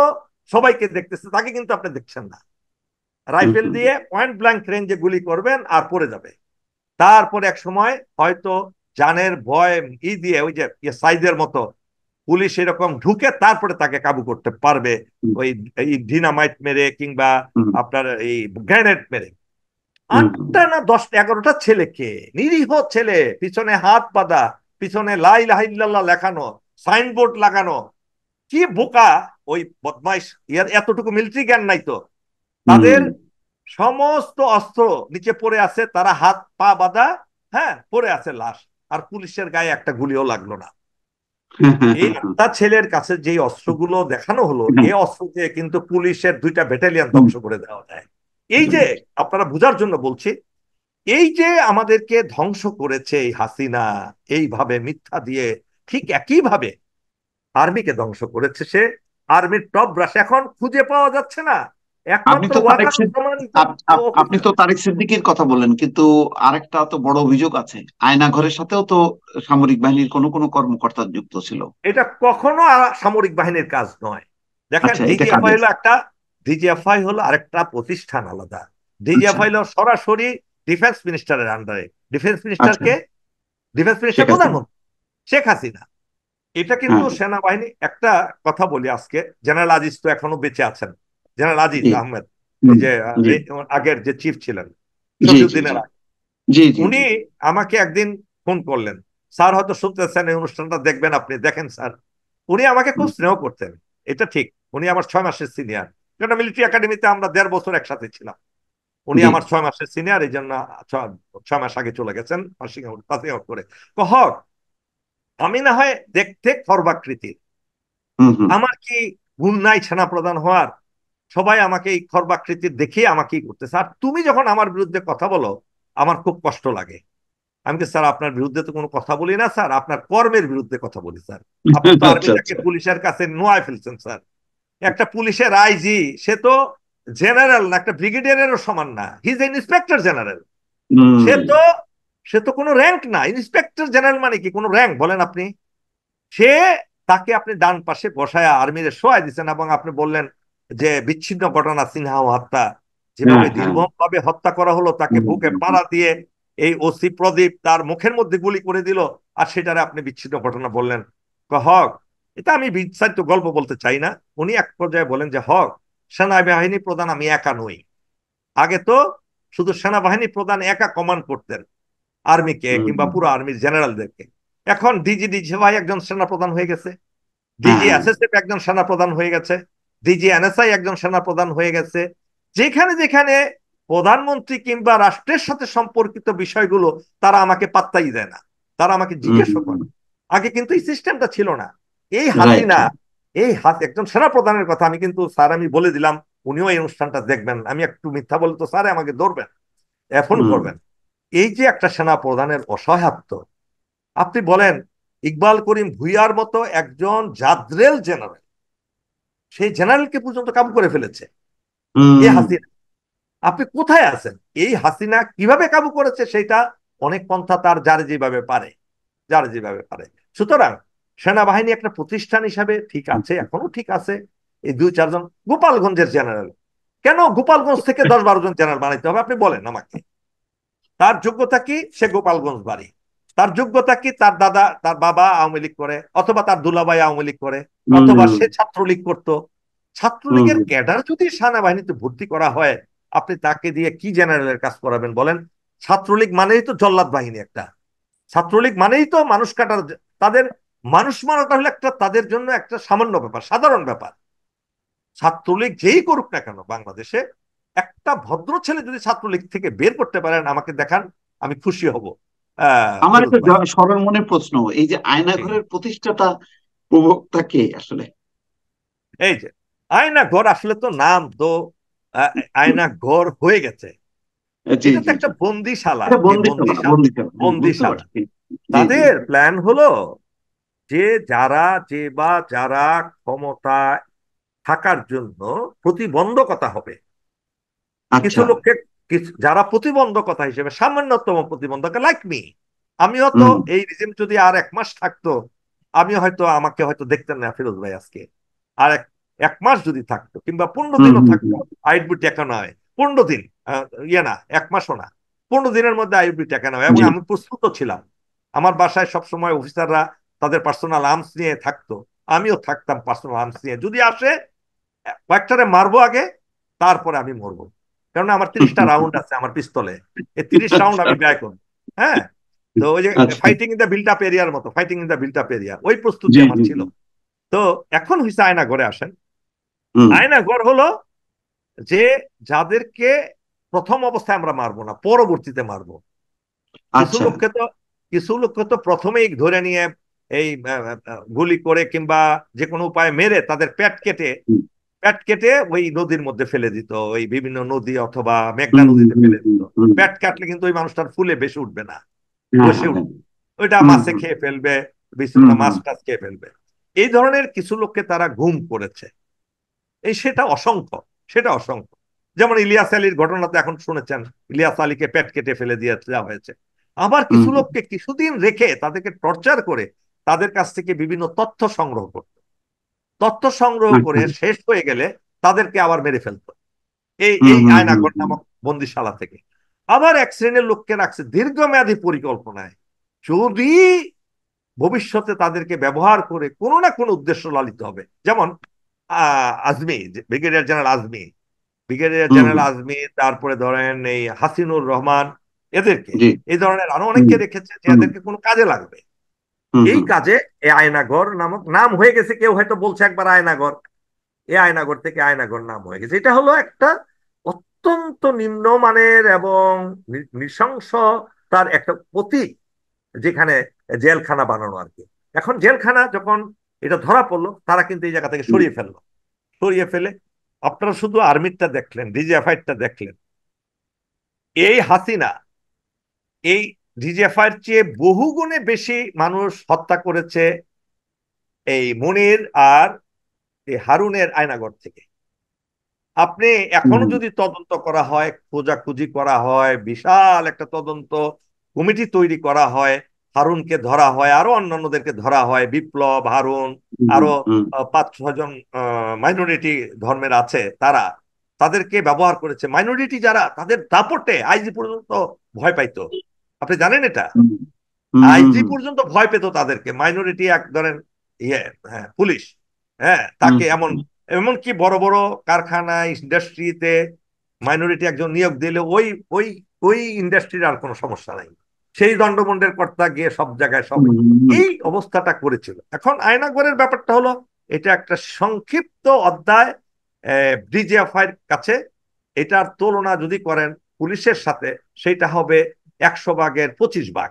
সবাইকে দেখতেছে তাকে কিন্তু আপনি দেখছেন না রাইফেল দিয়ে পয়েন্ট ব্ল্যাঙ্ক রেঞ্জে গুলি করবেন আর পড়ে যাবে তারপর এক সময় হয়তো জানের ভয় ই দিয়ে ওই যে ইয়ে সাইজের মতো পুলিশ এরকম ঢুকে তারপরে তাকে কাবু করতে পারবে ওই ডিনামাইট মেরে কিংবা আপনার এই গ্রেনেড মেরে আটটা না দশটা এগারোটা ছেলেকে নিরীহ ছেলে পিছনে হাত বাঁধা পিছনে লাই লাহিল্লাহ লেখানো সাইনবোর্ড লাগানো কি বোকা ওই বদমাইশ এতটুকু মিলিটারি জ্ঞান নাই তো তাদের সমস্ত অস্ত্র নিচে পড়ে আছে তারা হাত পা বাঁধা হ্যাঁ পড়ে আছে লাশ আর পুলিশের গায়ে একটা গুলিও লাগলো না এই একটা ছেলের কাছে যে অস্ত্রগুলো দেখানো হলো এই অস্ত্র দিয়ে কিন্তু পুলিশের দুইটা ব্যাটালিয়ান ধ্বংস করে দেওয়া যায় এই যে আপনারা বোঝার জন্য বলছি এই যে আমাদেরকে ধ্বংস করেছে এই হাসিনা এইভাবে মিথ্যা দিয়ে ঠিক একইভাবে আর্মিকে ধ্বংস করেছে সে আর্মির টপ ব্রাশ এখন খুঁজে পাওয়া যাচ্ছে না আপনি তো তারেক সিদ্দিকির কথা বলেন কিন্তু আরেকটা তো বড় অভিযোগ আছে আয়না ঘরের সাথেও তো সামরিক বাহিনীর কোনো কোনো কর্মকর্তা যুক্ত ছিল এটা কখনো সামরিক বাহিনীর কাজ নয় দেখেন আচ্ছা, একটা ডিজিএফআই হলো আরেকটা প্রতিষ্ঠান আলাদা আচ্ছা। ডিজিএফআই হলো সরাসরি ডিফেন্স মিনিস্টারের আন্ডারে ডিফেন্স আচ্ছা। মিনিস্টারকে ডিফেন্স মিনিস্টার প্রধানমন্ত্রী শেখ হাসিনা এটা কিন্তু হ্যাঁ। সেনাবাহিনী একটা কথা বলি আজকে জেনারেল আজিজ তো এখনো বেঁচে আছেন জেনারেল আজিজ আহমেদ যে আগের যে চিফ ছিলেন আগে উনি আমাকে একদিন ফোন করলেন স্যার হয়তো শুনতেছেন এই অনুষ্ঠানটা দেখবেন আপনি দেখেন স্যার উনি আমাকে খুব স্নেহ করতেন এটা ঠিক উনি আমার ছয় মাসের সিনিয়র যেটা মিলিটারি একাডেমিতে আমরা দেড় বছর একসাথে ছিলাম উনি আমার ছয় মাসের সিনিয়র এই জন্য ছয় মাস আগে চলে গেছেন করে হক আমি না হয় দেখতে খর্বাকৃতির আমার কি গুণ নাই সেনা প্রদান হওয়ার সবাই আমাকে এই খর্বাকৃতির দেখিয়ে আমাকেই করতেছে আর তুমি যখন আমার বিরুদ্ধে কথা বলো আমার খুব কষ্ট লাগে আমি কি স্যার আপনার বিরুদ্ধে তো কোনো কথা বলি না স্যার আপনার কর্মের বিরুদ্ধে কথা বলি স্যার আচ্ছা, আচ্ছা। পুলিশের কাছে নোয়া ফেলছেন স্যার একটা পুলিশের আইজি সে তো জেনারেল না একটা ব্রিগেডিয়ারেরও সমান না হিজ এন ইন্সপেক্টর জেনারেল সে তো সে তো কোনো র্যাঙ্ক না ইন্সপেক্টর জেনারেল মানে কি কোনো র্যাঙ্ক বলেন আপনি সে তাকে আপনি ডান পাশে বসায় আর্মিরে শোয়া দিচ্ছেন এবং আপনি বললেন যে বিচ্ছিন্ন ঘটনা ও হত্যা যেভাবে দীর্ঘভাবে হ্যাঁ, হ্যাঁ। ভাবে হত্যা করা হলো তাকে বুকে পাড়া দিয়ে এই ওসি প্রদীপ তার মুখের মধ্যে গুলি করে দিল আর সেটারে আপনি বিচ্ছিন্ন ঘটনা বললেন হক এটা আমি বিস্তারিত গল্প বলতে চাই না উনি এক পর্যায়ে বলেন যে হক সেনাবাহিনী প্রধান আমি একা নই আগে তো শুধু সেনাবাহিনী প্রধান একা কমান্ড করতেন আর্মিকে কিংবা পুরো আর্মির জেনারেলদেরকে এখন ডিজি ভাই একজন সেনাপ্রধান হয়ে গেছে ডিজি এসএসএফ একজন সেনাপ্রধান হয়ে গেছে ডিজি এনএসআই একজন সেনাপ্রধান হয়ে গেছে যেখানে যেখানে প্রধানমন্ত্রী কিংবা রাষ্ট্রের সাথে সম্পর্কিত বিষয়গুলো তারা আমাকে পাত্তাই দেয় না তারা আমাকে জিজ্ঞেস করে আগে কিন্তু এই সিস্টেমটা ছিল না এই না এই হাত একজন সেনাপ্রধানের কথা আমি কিন্তু স্যার আমি বলে দিলাম উনিও এই অনুষ্ঠানটা দেখবেন আমি একটু মিথ্যা বলে তো স্যার আমাকে ধরবেন এখন করবেন এই যে একটা সেনা প্রধানের অসহায়ত্ব আপনি বলেন ইকবাল করিম ভুইয়ার মতো একজন জাদ্রেল জেনারেল সেই জেনারেলকে পর্যন্ত কাবু করে ফেলেছে হাসিনা আপনি কোথায় আছেন এই হাসিনা কিভাবে কাবু করেছে সেটা অনেক পন্থা তার যার যেভাবে পারে যার যেভাবে পারে সুতরাং সেনাবাহিনী একটা প্রতিষ্ঠান হিসাবে ঠিক আছে এখনো ঠিক আছে এই দুই চারজন গোপালগঞ্জের জেনারেল কেন গোপালগঞ্জ থেকে দশ বারো জন জেনারেল বানাইতে হবে আপনি বলেন আমাকে তার যোগ্যতা কি সে গোপালগঞ্জ বাড়ি তার যোগ্যতা কি তার দাদা তার বাবা আওয়ামী লীগ করে অথবা তার দুলাভাই আওয়ামী লীগ করে অথবা সে ছাত্রলীগ করত ছাত্রলীগের ক্যাডার যদি সেনাবাহিনীতে ভর্তি করা হয় আপনি তাকে দিয়ে কি জেনারেলের কাজ করাবেন বলেন ছাত্রলীগ মানেই তো জল্লাদ বাহিনী একটা ছাত্রলীগ মানেই তো মানুষ কাটার তাদের মানুষ মারাটা হলো একটা তাদের জন্য একটা সামান্য ব্যাপার সাধারণ ব্যাপার ছাত্রলীগ যেই করুক না কেন বাংলাদেশে একটা ভদ্র ছেলে যদি ছাত্রলীগ থেকে বের করতে পারেন আমাকে দেখান আমি খুশি হব আমার একটা সরল মনে প্রশ্ন এই যে আয়নাঘরের প্রতিষ্ঠাতা প্রবক্তা কে আসলে এই যে ঘর আসলে তো নাম তো আয়না ঘর হয়ে গেছে একটা বন্দিশালা বন্দিশালা তাদের প্ল্যান হলো যে যারা যে বা যারা ক্ষমতা থাকার জন্য প্রতিবন্ধকতা হবে আচ্ছা। কিছু লোককে যারা প্রতিবন্ধকতা হিসেবে সামান্যতম প্রতিবন্ধক লাইক মি আমি হয়তো এই রিজিম যদি আর এক মাস থাকতো আমি হয়তো আমাকে হয়তো দেখতেন না ফিরোজ ভাই আজকে আর এক এক মাস যদি থাকতো কিংবা পনেরো দিনও থাকতো আইডবি টেকা নয় পনেরো দিন ইয়ে না এক মাসও না পনেরো দিনের মধ্যে আইডবি টেকা নয় এবং আমি প্রস্তুত ছিলাম আমার বাসায় সবসময় অফিসাররা তাদের পার্সোনাল আর্মস নিয়ে থাকতো আমিও থাকতাম পার্সোনাল আর্মস নিয়ে যদি আসে কয়েকটারে মারবো আগে তারপরে আমি মরবো কারণ আমার তিরিশটা রাউন্ড আছে আমার পিস্তলে এই তিরিশ রাউন্ড আচ্ছা। আমি ব্যয় করি হ্যাঁ তো ওই যে fighting in the build up এরিয়ার মতো fighting in the build up area ওই প্রস্তুতি আমার ছিল তো এখন হইছে আয়না ঘরে আসেন আয়না ঘর হলো যে যাদেরকে প্রথম অবস্থায় আমরা মারবো না পরবর্তীতে মারবো কিছু আচ্ছা। লোককে তো কিছু লোককে তো প্রথমেই ধরে নিয়ে এই গুলি করে কিংবা যে কোনো উপায়ে মেরে তাদের পেট কেটে প্যাট কেটে ওই নদীর মধ্যে ফেলে দিত ওই বিভিন্ন নদী অথবা মেঘনা নদীতে ফেলে দিত প্যাট কাটলে কিন্তু ওই মানুষটার ফুলে বেশি উঠবে না হ্যাঁ, বসে হ্যাঁ, উঠবে হ্যাঁ। ওইটা মাছে খেয়ে ফেলবে বিভিন্ন মাছ টাছ খেয়ে ফেলবে এই ধরনের কিছু লোককে তারা ঘুম করেছে এই সেটা অসংখ্য সেটা অসংখ্য যেমন ইলিয়াস আলীর ঘটনাতে এখন শুনেছেন ইলিয়াস আলীকে প্যাট কেটে ফেলে দিয়ে দেওয়া হয়েছে আবার কিছু লোককে কিছুদিন রেখে তাদেরকে টর্চার করে তাদের কাছ থেকে বিভিন্ন তথ্য সংগ্রহ করত তথ্য সংগ্রহ করে শেষ হয়ে গেলে তাদেরকে আবার মেরে ফেলতো এই এই আয়নাঘর নামক বন্দিশালা থেকে আবার এক শ্রেণীর লোককে রাখছে দীর্ঘমেয়াদী পরিকল্পনায় যদি ভবিষ্যতে তাদেরকে ব্যবহার করে কোনো না কোনো উদ্দেশ্য লালিত হবে যেমন Azmi brigadier general Azmi brigadier general Azmi তারপরে ধরেন এই হাসিনুর রহমান এদেরকে এই ধরনের আরো অনেককে রেখেছে যে এদেরকে কোনো কাজে লাগবে এই কাজে এ আয়নাঘর নামক নাম হয়ে গেছে কেউ হয়তো বলছে একবার আয়নাঘর এ আয়নাঘর থেকে আয়নাঘর নাম হয়ে গেছে এটা হলো একটা অত্যন্ত নিম্নমানের এবং নৃশংসতার একটা প্রতীক যেখানে জেলখানা বানানো আর কি এখন জেলখানা যখন এটা ধরা পড়লো তারা কিন্তু এই জায়গা থেকে সরিয়ে ফেললো সরিয়ে ফেলে আপনারা শুধু আর্মিরটা দেখলেন ডিজিএফআইটা দেখলেন এই হাসিনা এই ডিজিএফআই চেয়ে বহুগুণে বেশি মানুষ হত্যা করেছে এই মনির আর এই হারুনের আয়নাগর থেকে আপনি এখনো যদি তদন্ত করা হয় খোঁজাখুঁজি করা হয় বিশাল একটা তদন্ত কমিটি তৈরি করা হয় হারুনকে ধরা হয় আরো অন্যান্যদেরকে ধরা হয় বিপ্লব হারুন আরো পাঁচ ছজন মাইনরিটি ধর্মের আছে তারা তাদেরকে ব্যবহার করেছে মাইনরিটি যারা তাদের দাপটে আইজি পর্যন্ত ভয় পাইতো আপনি জানেন এটা আইজি পর্যন্ত ভয় পেত তাদেরকে মাইনরিটি এক ধরেন ইয়ে হ্যাঁ পুলিশ হ্যাঁ তাকে এমন এমনকি বড় বড় কারখানায় ইন্ডাস্ট্রিতে মাইনরিটি একজন নিয়োগ দিলে ওই ওই ওই ইন্ডাস্ট্রির আর কোনো সমস্যা নাই সেই দণ্ডমণ্ডের কর্তা গিয়ে সব জায়গায় সব এই অবস্থাটা করেছিল এখন আয়নাগরের ব্যাপারটা হলো এটা একটা সংক্ষিপ্ত অধ্যায় ডিজিএফআই কাছে এটার তুলনা যদি করেন পুলিশের সাথে সেটা হবে একশো ভাগের পঁচিশ ভাগ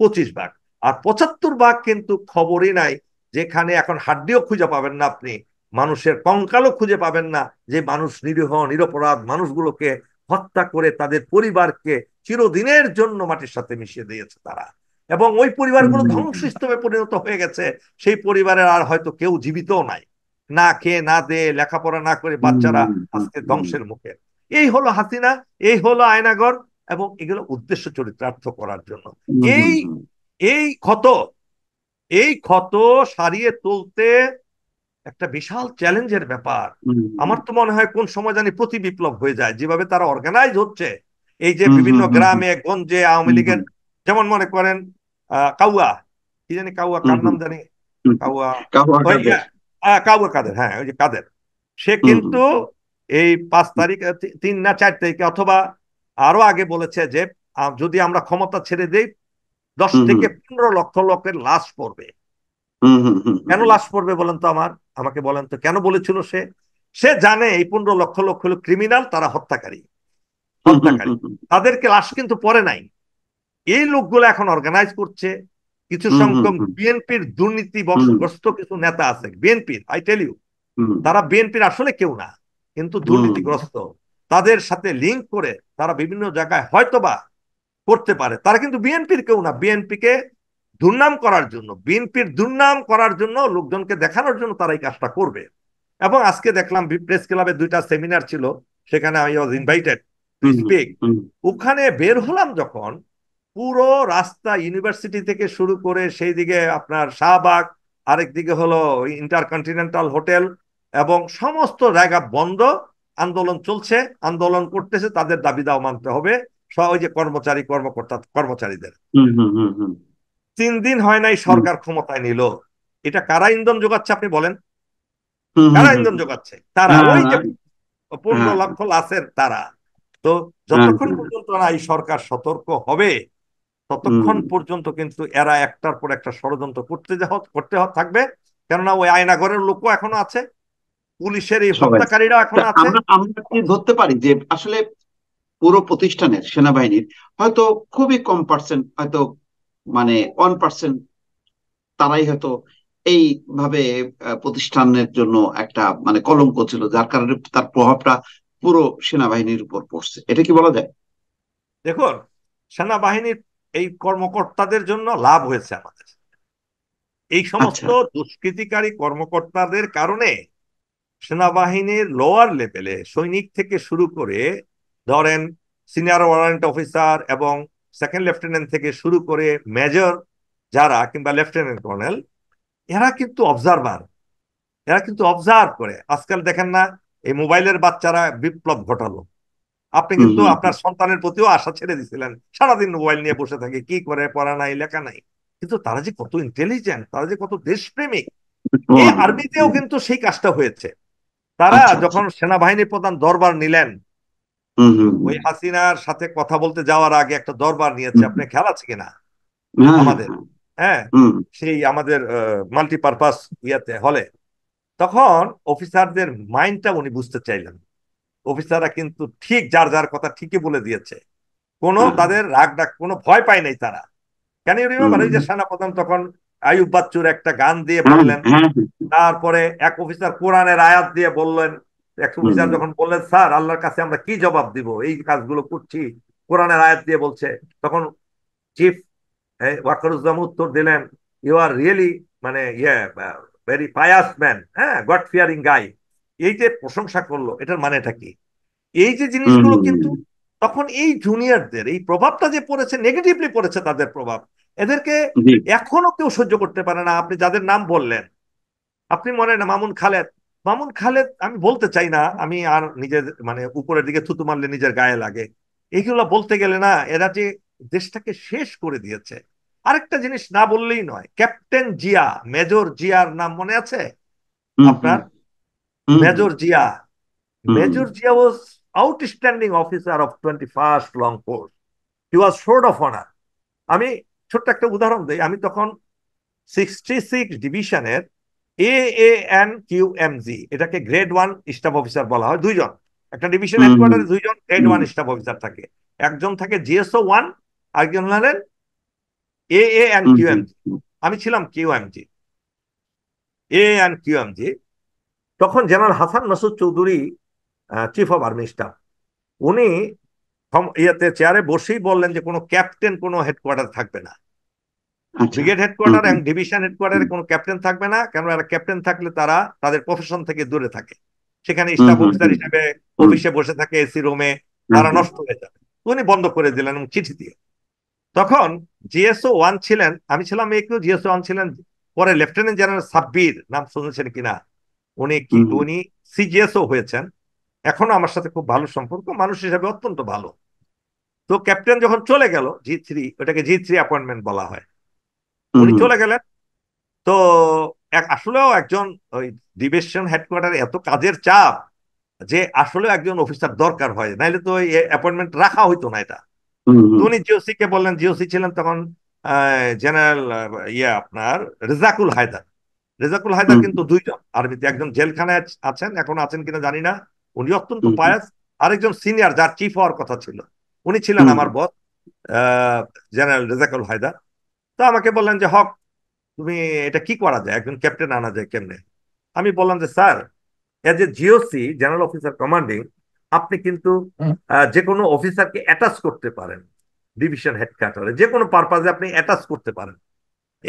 পঁচিশ ভাগ আর পঁচাত্তর ভাগ কিন্তু খবরই নাই যেখানে এখন হাড্ডিও খুঁজে পাবেন না আপনি মানুষের কঙ্কালও খুঁজে পাবেন না যে মানুষ নিরীহ নিরপরাধ মানুষগুলোকে হত্যা করে তাদের পরিবারকে চিরদিনের জন্য মাটির সাথে মিশিয়ে দিয়েছে তারা এবং ওই পরিবারগুলো ধ্বংসস্তূপে পরিণত হয়ে গেছে সেই পরিবারের আর হয়তো কেউ জীবিতও নাই না খেয়ে না দে লেখাপড়া না করে বাচ্চারা আজকে ধ্বংসের মুখে এই হলো হাসিনা এই হলো আয়নাগড় এবং এগুলো উদ্দেশ্য চরিতার্থ করার জন্য এই এই ক্ষত এই ক্ষত সারিয়ে তুলতে একটা বিশাল চ্যালেঞ্জের ব্যাপার আমার তো মনে হয় কোন সময় জানি প্রতি বিপ্লব হয়ে যায় যেভাবে তারা অর্গানাইজ হচ্ছে এই যে বিভিন্ন গ্রামে গঞ্জে আওয়ামী লীগের যেমন মনে করেন কাউয়া কি জানি কাউয়া কার নাম জানি কাউয়া কাউয়া কাদের হ্যাঁ ওই যে কাদের সে কিন্তু এই পাঁচ তারিখ তিন না চার তারিখে অথবা আরো আগে বলেছে যে যদি আমরা ক্ষমতা ছেড়ে দিই দশ থেকে পনেরো লক্ষ লোকের লাশ পড়বে কেন লাশ পড়বে বলেন তো আমার আমাকে বলেন তো কেন বলেছিল সে সে জানে এই পনেরো লক্ষ লোক হলো ক্রিমিনাল তারা হত্যাকারী হত্যাকারী তাদেরকে লাশ কিন্তু পরে নাই এই লোকগুলো এখন অর্গানাইজ করছে কিছু সংখ্যক বিএনপির দুর্নীতি গ্রস্ত কিছু নেতা আছে বিএনপির আই টেল ইউ তারা বিএনপির আসলে কেউ না কিন্তু দুর্নীতিগ্রস্ত তাদের সাথে লিঙ্ক করে তারা বিভিন্ন জায়গায় হয়তোবা করতে পারে তারা কিন্তু বিএনপির কেউ না বিএনপিকে দুর্নাম করার জন্য বিএনপির দুর্নাম করার জন্য লোকজনকে দেখানোর জন্য তারা এই কাজটা করবে এবং আজকে দেখলাম প্রেস ক্লাবে দুইটা সেমিনার ছিল সেখানে আই ওয়াজ ইনভাইটেড ওখানে বের হলাম যখন পুরো রাস্তা ইউনিভার্সিটি থেকে শুরু করে সেই দিকে আপনার শাহবাগ দিকে হলো ইন্টারকন্টিনেন্টাল হোটেল এবং সমস্ত জায়গা বন্ধ আন্দোলন চলছে আন্দোলন করতেছে তাদের দাবি দাও মানতে হবে ওই যে কর্মচারী কর্মকর্তা কর্মচারীদের তিন দিন হয় নাই সরকার ক্ষমতায় নিল এটা কারা ইন্ধন যোগাচ্ছে আপনি বলেন কারা ইন্ধন যোগাচ্ছে তারা ওই যে পূর্ণ হ্যাঁ। লক্ষ লাশের তারা তো হ্যাঁ, হ্যাঁ। যতক্ষণ পর্যন্ত না এই সরকার সতর্ক হবে ততক্ষণ পর্যন্ত কিন্তু এরা একটার পর একটা ষড়যন্ত্র করতে করতে থাকবে কেননা ওই আয়নাঘরের লোকও এখনো আছে পুলিশের এই হত্যাকারীরা এখন আছে আমরা ধরতে পারি যে আসলে পুরো প্রতিষ্ঠানের সেনাবাহিনীর হয়তো খুবই কম পার্সেন্ট হয়তো মানে ওয়ান পার্সেন্ট তারাই হয়তো এই ভাবে প্রতিষ্ঠানের জন্য একটা মানে কলঙ্ক ছিল যার কারণে তার প্রভাবটা পুরো সেনাবাহিনীর উপর পড়ছে এটা কি বলা যায় দেখুন সেনাবাহিনীর এই কর্মকর্তাদের জন্য লাভ হয়েছে আমাদের এই আচ্ছা। সমস্ত দুষ্কৃতিকারী কর্মকর্তাদের কারণে সেনাবাহিনীর লোয়ার লেভেলে সৈনিক থেকে শুরু করে ধরেন সিনিয়র ওয়ারেন্ট অফিসার এবং সেকেন্ড লেফটেন্যান্ট থেকে শুরু করে মেজর যারা কিংবা লেফটেন্যান্ট কর্নেল এরা কিন্তু অবজারভার এরা কিন্তু অবজার্ভ করে আজকাল দেখেন না এই মোবাইলের বাচ্চারা বিপ্লব ঘটালো আপনি কিন্তু আপনার সন্তানের প্রতিও আশা ছেড়ে দিছিলেন সারাদিন মোবাইল নিয়ে বসে থাকে কি করে পড়া নাই লেখা নাই কিন্তু তারা যে কত ইন্টেলিজেন্ট তারা যে কত দেশপ্রেমিক এই আর্মিতেও কিন্তু সেই কাজটা হয়েছে তারা আচ্ছা, আচ্ছা। যখন সেনাবাহিনী প্রধান দরবার নিলেন ওই হাসিনার সাথে কথা বলতে যাওয়ার আগে একটা দরবার নিয়েছে আপনি খেয়াল আছে কিনা হ্যাঁ, হ্যাঁ, আমাদের হ্যাঁ, হ্যাঁ সেই আমাদের মাল্টিপারপাস ইয়াতে হলে তখন অফিসারদের মাইন্ডটা উনি বুঝতে চাইলেন অফিসাররা কিন্তু ঠিক যার যার কথা ঠিকই বলে দিয়েছে কোনো তাদের রাগ ডাক কোনো ভয় পায় নাই তারা কেন রিমেম্বার এই যে সেনাপ্রধান তখন আয়ুব বাচ্চুর একটা গান দিয়ে বললেন তারপরে এক অফিসার কোরআনের আয়াত দিয়ে বললেন এক অফিসার যখন বললেন স্যার আল্লাহর কাছে আমরা কি জবাব দিব এই কাজগুলো করছি কোরআনের আয়াত দিয়ে বলছে তখন চিফ ওয়াকরুজ্জাম উত্তর দিলেন ইউ আর রিয়েলি মানে ইয়ে ভেরি পায়াস ম্যান হ্যাঁ গড ফিয়ারিং গাই এই যে প্রশংসা করলো এটার মানেটা কি এই যে জিনিসগুলো কিন্তু তখন এই জুনিয়রদের এই প্রভাবটা যে পড়েছে নেগেটিভলি পড়েছে তাদের প্রভাব এদেরকে এখনো কেউ সহ্য করতে পারে না আপনি যাদের নাম বললেন আপনি মনে না মামুন খালেদ মামুন খালেদ আমি বলতে চাই না আমি আর নিজের মানে উপরের দিকে থুতু মারলে নিজের গায়ে লাগে এইগুলো বলতে গেলে না এরা যে দেশটাকে শেষ করে দিয়েছে আরেকটা জিনিস না বললেই নয় ক্যাপ্টেন জিয়া মেজর জিয়ার নাম মনে আছে আপনার major Zia major Zia was outstanding officer of twenty first long course he was sword of honour আমি ছোট্ট একটা উদাহরণ দেয় আমি তখন সিক্সটি সিক্স ডিভিশনের A N Q M G এটাকে গ্রেড ওয়ান স্টাফ অফিসার বলা হয় দুইজন একটা ডিভিশন হেডকোয়ার্টারে দুইজন গ্রেড ওয়ান স্টাফ অফিসার থাকে একজন থাকে জিএসও ওয়ান আরেকজন হলেন A A N Q M G আমি ছিলাম Q M G A N Q M G তখন general Hasan Masud Chowdhury chief of army staff উনি ইয়েতে চেয়ারে বসেই বললেন যে কোনো ক্যাপ্টেন কোনো হেডকোয়ার্টার থাকবে না আচ্ছা। ব্রিগেড হেডকোয়ার্টার এবং ডিভিশন হেডকোয়ার্টারে কোনো ক্যাপ্টেন থাকবে না কেন এরা ক্যাপ্টেন থাকলে তারা তাদের প্রফেশন থেকে দূরে থাকে সেখানে স্টাফ অফিসার হিসাবে অফিসে বসে থাকে এসি রুমে তারা নষ্ট হয়ে যাবে উনি বন্ধ করে দিলেন এবং চিঠি দিয়ে তখন জিএসও ওয়ান ছিলেন আমি ছিলাম একটু জিএসও ওয়ান ছিলেন পরে লেফটেন্যান্ট জেনারেল সাব্বির নাম শুনেছেন কিনা উনি কি উনি সিজিএসও হয়েছেন এখনো আমার সাথে খুব ভালো সম্পর্ক মানুষ হিসাবে অত্যন্ত ভালো তো ক্যাপ্টেন যখন চলে গেল জি থ্রি ওটাকে জি থ্রি অ্যাপয়েন্টমেন্ট বলা হয় উনি চলে গেলেন তো এক আসলেও একজন ওই ডিভিশন হেডকোয়ার্টার এত কাজের চাপ যে আসলে একজন অফিসার দরকার হয় নাইলে তো ওই অ্যাপয়েন্টমেন্ট রাখা হইতো না এটা উনি জিওসি কে বললেন জিওসি ছিলেন তখন জেনারেল ইয়ে আপনার রেজাকুল হায়দার রেজাকুল হায়দার কিন্তু দুইজন আর্মিতে একজন জেলখানায় আছেন এখন আছেন কিনা জানি না উনি অত্যন্ত পায়াস আরেকজন সিনিয়র যার চিফ হওয়ার কথা ছিল উনি ছিলেন আমার বস জেনারেল রেজাকুল হায়দার তো আমাকে বললেন যে হক তুমি এটা কি করা যায় একজন ক্যাপ্টেন আনা যায় কেমনে আমি বললাম যে sir as a GOC general officer commanding আপনি কিন্তু যে কোনো অফিসারকে অ্যাটাচ করতে পারেন ডিভিশন হেডকোয়ার্টারে যে কোনো পারপাজে আপনি অ্যাটাচ করতে পারেন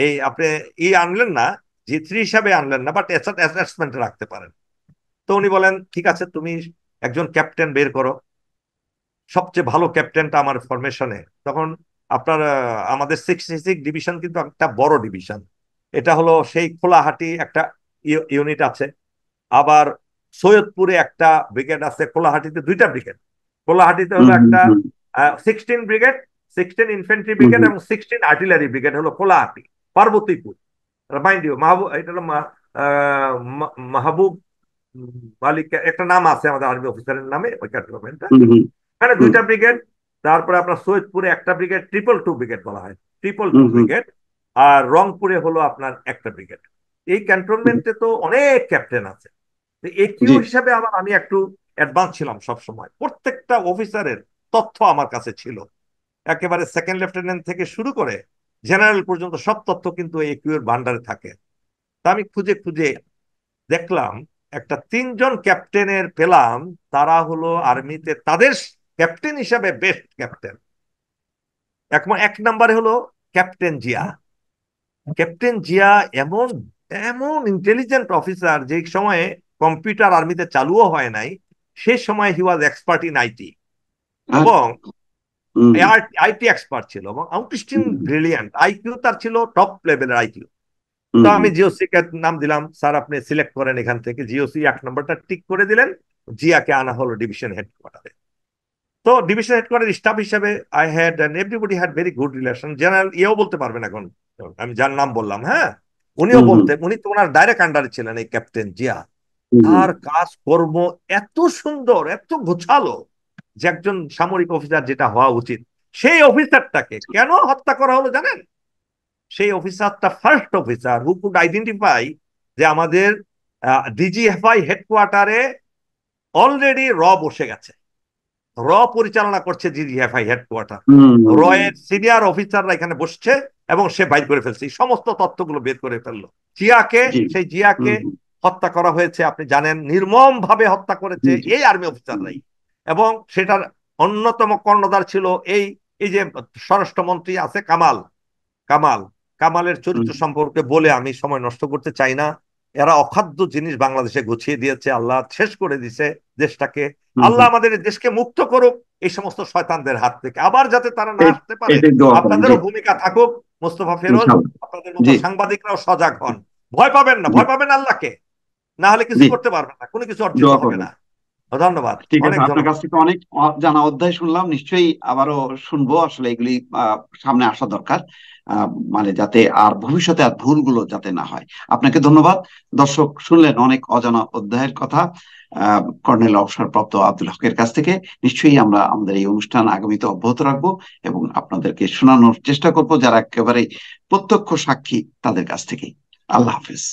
এই আপনি ই আনলেন না জি থ্রি হিসাবে আনলেন না বাট অ্যাটাচমেন্টে রাখতে পারেন তো উনি বলেন ঠিক আছে তুমি একজন ক্যাপ্টেন বের করো সবচেয়ে ভালো ক্যাপ্টেনটা আমার ফরমেশনে তখন আপনার আমাদের সিক্সটি সিক্স ডিভিশন কিন্তু একটা বড় ডিভিশন এটা হলো সেই খোলাহাটি একটা ইউনিট আছে আবার সৈয়দপুরে একটা ব্রিগেড আছে কোলাহাটিতে দুইটা ব্রিগেড কোলাহাটিতে হলো একটা sixteen brigade sixteen infantry brigade এবং সিক্সটিন আর্টিলারি ব্রিগেড হলো কোলাহাটি পার্বতীপুর মাইন্ড ইউ মাহবুব এটা হলো মাহবুব মালিক একটা নাম আছে আমাদের আর্মি অফিসারের নামে ওই ক্যাটারমেন্টটা এখানে হ্যাঁ, দুইটা ব্রিগেড তারপরে আপনার সৈয়দপুরে একটা ব্রিগেড ট্রিপল টু ব্রিগেড বলা হয় ট্রিপল টু ব্রিগেড আর রংপুরে হলো আপনার একটা ব্রিগেড এই ক্যান্টনমেন্টে তো অনেক ক্যাপ্টেন আছে একিউ হিসাবে আমার আমি একটু অ্যাডভান্স ছিলাম সব সময় প্রত্যেকটা অফিসারের তথ্য আমার কাছে ছিল একেবারে সেকেন্ড লেফটেন্যান্ট থেকে শুরু করে জেনারেল পর্যন্ত সব তথ্য কিন্তু এই এর ভান্ডারে থাকে তা আমি খুঁজে খুঁজে দেখলাম একটা তিনজন ক্যাপ্টেনের পেলাম তারা হলো আর্মিতে তাদের ক্যাপ্টেন হিসাবে বেস্ট ক্যাপ্টেন এক নম্বরে হলো ক্যাপ্টেন জিয়া ক্যাপ্টেন জিয়া এমন এমন ইন্টেলিজেন্ট অফিসার যে সময়ে কম্পিউটার আর্মিতে চালুও হয় নাই সে সময় he was expert in IT এবং আইটি এক্সপার্ট ছিল এবং আউটস্টিং ব্রিলিয়ান্ট আইকিউ তার ছিল টপ লেভেলের আইকিউ তো আমি জিওসি কে নাম দিলাম স্যার আপনি সিলেক্ট করেন এখান থেকে জিওসি এক নম্বরটা টিক করে দিলেন জিয়াকে আনা হলো ডিভিশন হেডকোয়ার্টারে তো ডিভিশন হেডকোয়ার্টার স্টাফ হিসাবে I had and everybody had very good relation general ইয়েও বলতে পারবেন এখন আমি যার নাম বললাম হ্যাঁ উনিও বলতেন উনি তো ওনার ডাইরেক্ট আন্ডারে ছিলেন এই ক্যাপ্টেন জিয়া তার কাজকর্ম এত সুন্দর এত গোছালো যে একজন সামরিক অফিসার যেটা হওয়া উচিত সেই অফিসারটাকে কেন হত্যা করা হলো জানেন সেই অফিসারটা first officer who could identify যে আমাদের ডিজিএফআই হেডকোয়ার্টারে অলরেডি র বসে গেছে র পরিচালনা করছে জিজিএফআই হেডকোয়ার্টার র এর সিনিয়র অফিসাররা এখানে বসছে এবং সে বাইর করে ফেলছে সমস্ত তথ্যগুলো বের করে ফেললো জিয়াকে সেই জিয়াকে হত্যা করা হয়েছে আপনি জানেন নির্মম ভাবে হত্যা করেছে এই আর্মি অফিসাররাই এবং সেটার অন্যতম কর্ণধার ছিল এই এই যে স্বরাষ্ট্রমন্ত্রী আছে কামাল কামাল কামালের চরিত্র সম্পর্কে বলে আমি সময় নষ্ট করতে চাই না এরা অখাদ্য জিনিস বাংলাদেশে গুছিয়ে দিয়েছে আল্লাহ শেষ করে দিছে দেশটাকে আল্লাহ আমাদের দেশকে মুক্ত করুক এই সমস্ত শয়তানদের হাত থেকে আবার যাতে তারা না আসতে পারে আপনাদেরও ভূমিকা থাকুক মোস্তফা ফেরোজ আপনাদের মতো সাংবাদিকরাও সজাগ হন ভয় পাবেন না ভয় পাবেন আল্লাহকে না হলে কিছু করতে পারবেন না কোনো কিছু অর্জন হবে না ধন্যবাদ ঠিক আছে আপনার কাছ থেকে অনেক জানা অধ্যায় শুনলাম নিশ্চয়ই আবারও শুনবো আসলে এগুলি সামনে আসা দরকার মানে যাতে আর ভবিষ্যতে আর ভুলগুলো যাতে না হয় আপনাকে ধন্যবাদ দর্শক শুনলেন অনেক অজানা অধ্যায়ের কথা কর্নেল অবসরপ্রাপ্ত আব্দুল হকের কাছ থেকে নিশ্চয়ই আমরা আমাদের এই অনুষ্ঠান আগামীতে অব্যাহত রাখবো এবং আপনাদেরকে শোনানোর চেষ্টা করব যারা একেবারে প্রত্যক্ষ সাক্ষী তাদের কাছ থেকে আল্লাহ হাফিজ